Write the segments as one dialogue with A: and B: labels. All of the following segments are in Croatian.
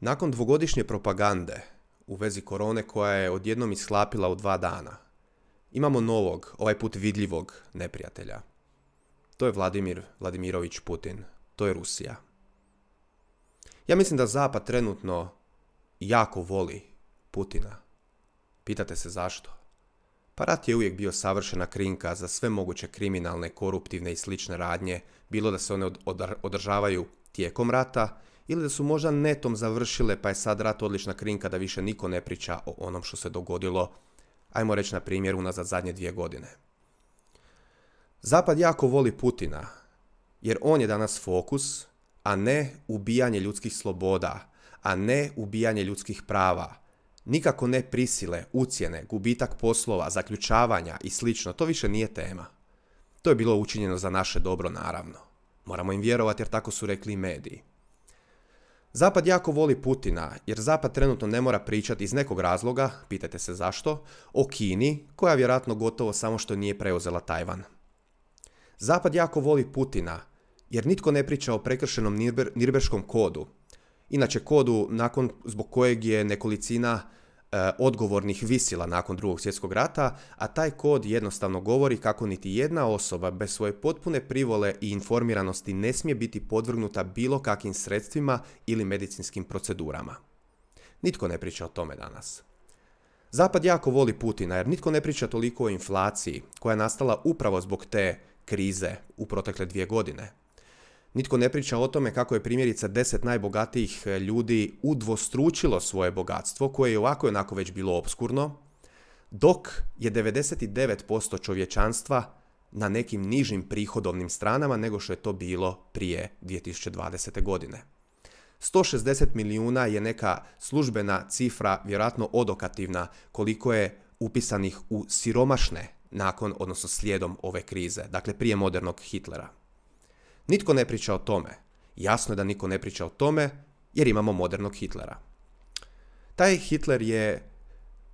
A: Nakon dvogodišnje propagande u vezi korone koja je odjednom isklapila u dva dana, imamo novog, ovaj put vidljivog neprijatelja. To je Vladimir Vladimirović Putin. To je Rusija. Ja mislim da Zapad trenutno jako voli Putina. Pitate se zašto? Pa rat je uvijek bio savršena krinka za sve moguće kriminalne, koruptivne i slične radnje, bilo da se one održavaju tijekom rata ili da su možda netom završile pa je sad rat odlična krinka da više niko ne priča o onom što se dogodilo, ajmo reći na primjer unazad zadnje dvije godine. Zapad jako voli Putina, jer on je danas fokus, a ne ubijanje ljudskih sloboda, a ne ubijanje ljudskih prava. Nikako ne prisile, ucjene, gubitak poslova, zaključavanja i slično, to više nije tema. To je bilo učinjeno za naše dobro, naravno. Moramo im vjerovati jer tako su rekli i mediji. Zapad jako voli Putina, jer Zapad trenutno ne mora pričati iz nekog razloga, pitajte se zašto, o Kini, koja vjerojatno gotovo samo što nije preuzela Tajvan. Zapad jako voli Putina, jer nitko ne priča o prekršenom Nirbeškom kodu, inače kodu nakon zbog kojeg je nekolicina E, odgovornih visila nakon drugog svjetskog rata, a taj kod jednostavno govori kako niti jedna osoba bez svoje potpune privole i informiranosti ne smije biti podvrgnuta bilo kakvim sredstvima ili medicinskim procedurama. Nitko ne priča o tome danas. Zapad jako voli Putina jer nitko ne priča toliko o inflaciji koja je nastala upravo zbog te krize u protekle dvije godine. Nitko ne priča o tome kako je primjerice 10 najbogatijih e, ljudi udvostručilo svoje bogatstvo, koje je ovako i onako već bilo obskurno, dok je 99% čovječanstva na nekim nižim prihodovnim stranama nego što je to bilo prije 2020. godine. 160 milijuna je neka službena cifra, vjerojatno odokativna, koliko je upisanih u siromašne nakon, odnosno slijedom ove krize, dakle prije modernog Hitlera. Nitko ne priča o tome. Jasno je da niko ne priča o tome jer imamo modernog Hitlera. Taj Hitler je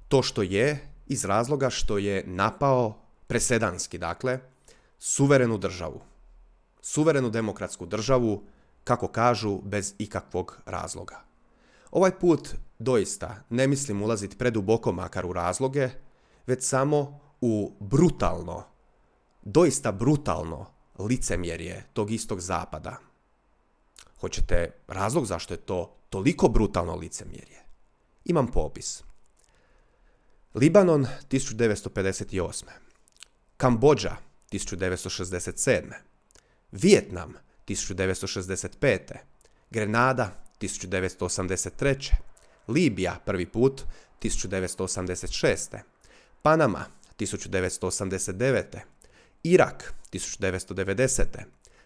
A: to što je iz razloga što je napao presedanski, dakle, suverenu državu. Suverenu demokratsku državu, kako kažu, bez ikakvog razloga. Ovaj put doista ne mislim ulaziti preduboko makar u razloge, već samo u brutalno, doista brutalno licemjerje tog istog zapada. Hoćete razlog zašto je to toliko brutalno licemjerje? Imam popis. Libanon 1958. Kambođa 1967. Vijetnam 1965. Grenada 1983. Libija prvi put 1986. Panama 1989. Irak 1990.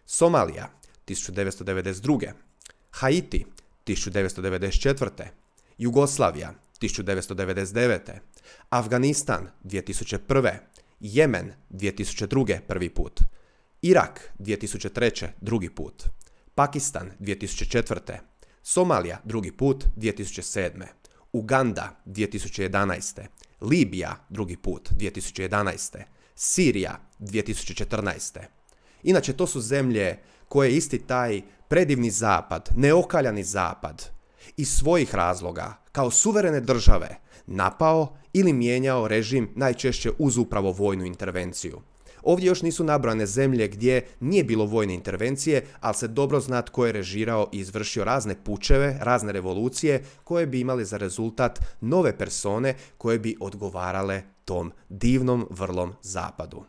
A: Somalija 1992. Haiti 1994. Jugoslavija 1999. Afganistan 2001. Jemen 2002. prvi put. Irak 2003. drugi put. Pakistan 2004. Somalija drugi put 2007. Uganda 2011. Libija drugi put 2011. Sirija 2014. Inače, to su zemlje koje isti taj predivni zapad, neokaljani zapad, iz svojih razloga, kao suverene države, napao ili mijenjao režim najčešće uz upravo vojnu intervenciju. Ovdje još nisu nabrane zemlje gdje nije bilo vojne intervencije, ali se dobro zna tko je režirao i izvršio razne pučeve, razne revolucije koje bi imali za rezultat nove persone koje bi odgovarale tom divnom vrlom zapadu.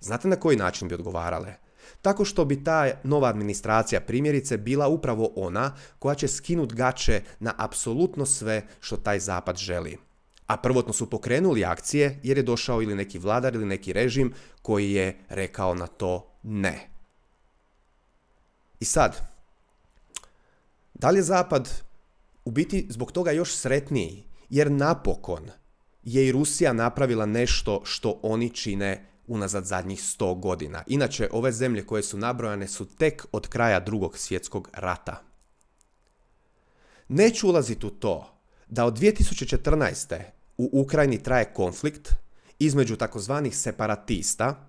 A: Znate na koji način bi odgovarale? Tako što bi ta nova administracija primjerice bila upravo ona koja će skinut gače na apsolutno sve što taj zapad želi. A prvotno su pokrenuli akcije jer je došao ili neki vladar ili neki režim koji je rekao na to ne. I sad, da li je zapad u biti zbog toga još sretniji jer napokon je i Rusija napravila nešto što oni čine unazad zadnjih 100 godina. Inače, ove zemlje koje su nabrojane su tek od kraja drugog svjetskog rata. Neću ulaziti u to da od 2014. u Ukrajini traje konflikt između takozvanih separatista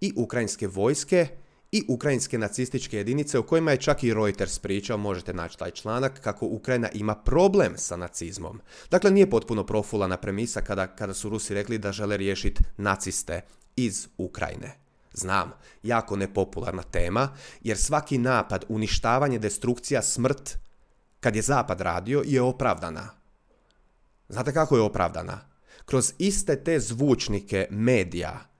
A: i ukrajinske vojske i ukrajinske nacističke jedinice o kojima je čak i Reuters pričao, možete naći taj članak, kako Ukrajina ima problem sa nacizmom. Dakle, nije potpuno profulana premisa kada, kada su Rusi rekli da žele riješiti naciste iz Ukrajine. Znam, jako nepopularna tema, jer svaki napad, uništavanje, destrukcija, smrt, kad je Zapad radio, je opravdana. Znate kako je opravdana? Kroz iste te zvučnike medija,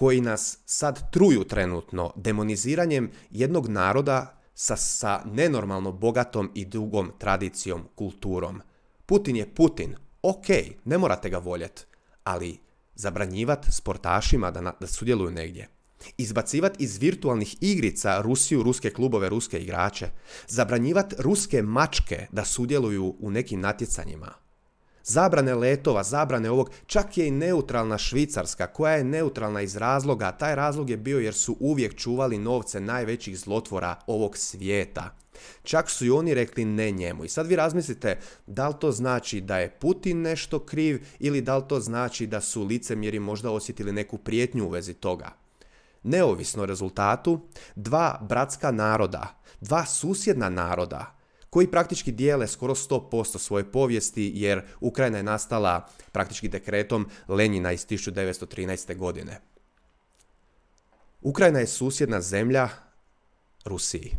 A: koji nas sad truju trenutno demoniziranjem jednog naroda sa, sa nenormalno bogatom i dugom tradicijom, kulturom. Putin je Putin, ok, ne morate ga voljet, ali zabranjivati sportašima da, da sudjeluju negdje. Izbacivati iz virtualnih igrica Rusiju, ruske klubove, ruske igrače. Zabranjivati ruske mačke da sudjeluju u nekim natjecanjima. Zabrane letova, zabrane ovog, čak je i neutralna Švicarska, koja je neutralna iz razloga, a taj razlog je bio jer su uvijek čuvali novce najvećih zlotvora ovog svijeta. Čak su i oni rekli ne njemu. I sad vi razmislite, da li to znači da je Putin nešto kriv ili da li to znači da su licemjeri možda osjetili neku prijetnju u vezi toga. Neovisno rezultatu, dva bratska naroda, dva susjedna naroda, koji praktički dijele skoro 100% svoje povijesti jer Ukrajina je nastala praktički dekretom Lenjina iz 1913. godine. Ukrajina je susjedna zemlja Rusiji.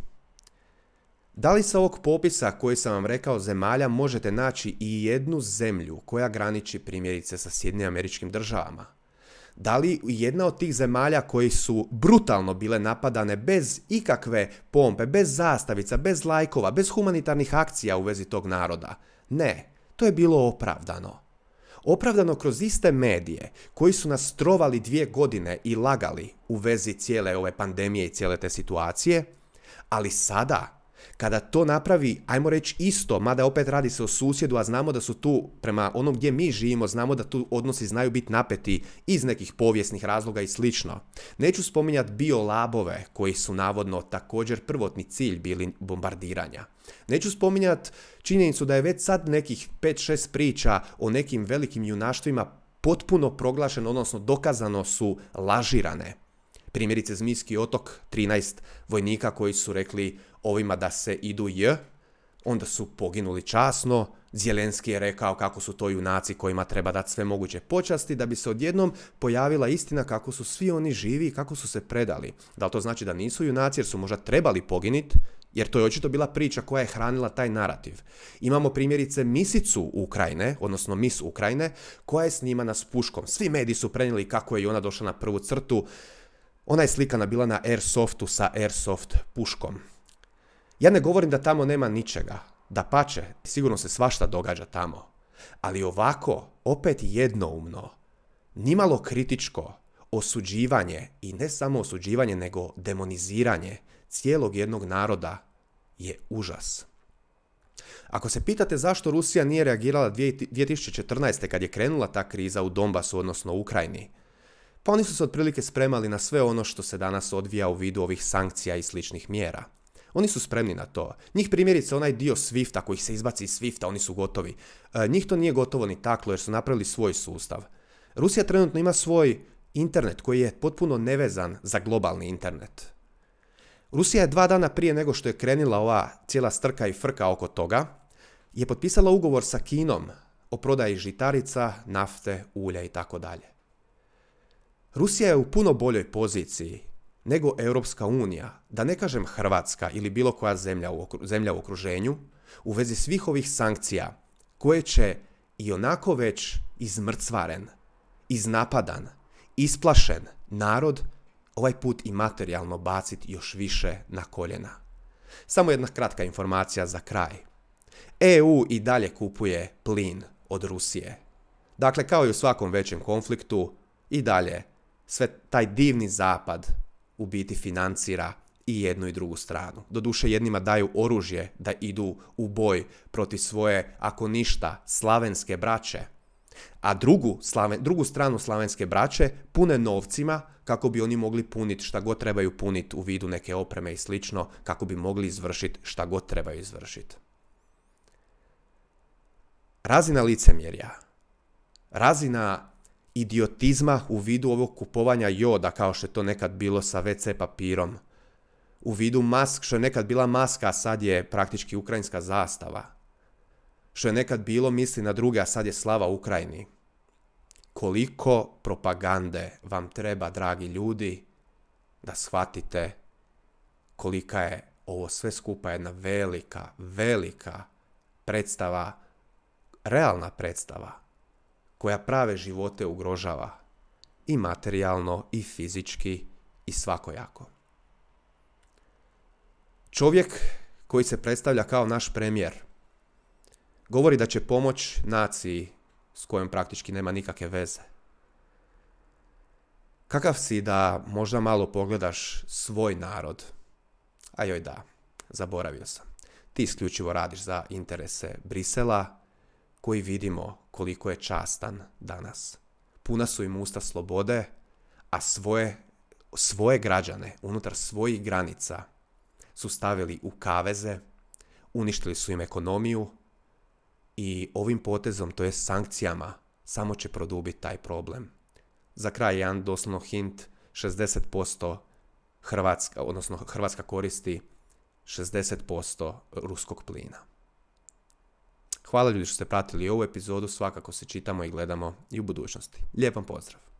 A: Da li sa ovog popisa koji sam vam rekao zemalja možete naći i jednu zemlju koja graniči primjerice sa Sjedinim američkim državama? da li jedna od tih zemalja koji su brutalno bile napadane bez ikakve pompe, bez zastavica, bez lajkova, bez humanitarnih akcija u vezi tog naroda? Ne, to je bilo opravdano. Opravdano kroz iste medije koji su nas trovali dvije godine i lagali u vezi cijele ove pandemije i cijele te situacije, ali sada kada to napravi, ajmo reći isto, mada opet radi se o susjedu, a znamo da su tu, prema onom gdje mi živimo, znamo da tu odnosi znaju biti napeti iz nekih povijesnih razloga i slično. Neću spominjati biolabove koji su navodno također prvotni cilj bili bombardiranja. Neću spominjati činjenicu da je već sad nekih 5-6 priča o nekim velikim junaštvima potpuno proglašeno, odnosno dokazano su lažirane primjerice Zmijski otok, 13 vojnika koji su rekli ovima da se idu j, onda su poginuli časno, Zjelenski je rekao kako su to junaci kojima treba dati sve moguće počasti, da bi se odjednom pojavila istina kako su svi oni živi i kako su se predali. Da li to znači da nisu junaci jer su možda trebali poginit, jer to je očito bila priča koja je hranila taj narativ. Imamo primjerice Misicu Ukrajine, odnosno Mis Ukrajine, koja je snimana s puškom. Svi mediji su prenijeli kako je i ona došla na prvu crtu, ona je slikana bila na airsoftu sa airsoft puškom. Ja ne govorim da tamo nema ničega. Da pače, sigurno se svašta događa tamo. Ali ovako, opet jednoumno, nimalo kritičko, osuđivanje i ne samo osuđivanje nego demoniziranje cijelog jednog naroda je užas. Ako se pitate zašto Rusija nije reagirala 2014. kad je krenula ta kriza u Donbasu, odnosno Ukrajini, pa oni su se otprilike spremali na sve ono što se danas odvija u vidu ovih sankcija i sličnih mjera. Oni su spremni na to. Njih primjerice onaj dio Swifta koji se izbaci iz Swifta, oni su gotovi. E, njih to nije gotovo ni taklo jer su napravili svoj sustav. Rusija trenutno ima svoj internet koji je potpuno nevezan za globalni internet. Rusija je dva dana prije nego što je krenila ova cijela strka i frka oko toga, je potpisala ugovor sa Kinom o prodaji žitarica, nafte, ulja i tako dalje. Rusija je u puno boljoj poziciji nego Europska unija, da ne kažem Hrvatska ili bilo koja zemlja u, zemlja u okruženju, u vezi svih ovih sankcija koje će i onako već izmrcvaren, iznapadan, isplašen narod ovaj put i materijalno baciti još više na koljena. Samo jedna kratka informacija za kraj. EU i dalje kupuje plin od Rusije. Dakle, kao i u svakom većem konfliktu, i dalje sve taj divni zapad u biti financira i jednu i drugu stranu. Doduše jednima daju oružje da idu u boj protiv svoje, ako ništa, slavenske braće. A drugu, drugu stranu slavenske braće pune novcima kako bi oni mogli puniti šta god trebaju puniti u vidu neke opreme i slično, kako bi mogli izvršiti šta god trebaju izvršiti. Razina licemjerja, razina idiotizma u vidu ovog kupovanja joda kao što je to nekad bilo sa WC papirom. U vidu mask, što je nekad bila maska, a sad je praktički ukrajinska zastava. Što je nekad bilo misli na druge, a sad je slava Ukrajini. Koliko propagande vam treba, dragi ljudi, da shvatite kolika je ovo sve skupa jedna velika, velika predstava, realna predstava koja prave živote ugrožava i materijalno i fizički i svakojako. Čovjek koji se predstavlja kao naš premijer govori da će pomoć naciji s kojom praktički nema nikakve veze. Kakav si da možda malo pogledaš svoj narod? A joj da, zaboravio sam. Ti isključivo radiš za interese Brisela, koji vidimo koliko je častan danas. Puna su im usta slobode, a svoje, svoje građane unutar svojih granica su stavili u kaveze, uništili su im ekonomiju i ovim potezom, to je sankcijama, samo će produbiti taj problem. Za kraj jedan doslovno hint, 60% Hrvatska, odnosno Hrvatska koristi 60% ruskog plina. Hvala ljudi što ste pratili ovu epizodu, svakako se čitamo i gledamo i u budućnosti. Lijep vam pozdrav!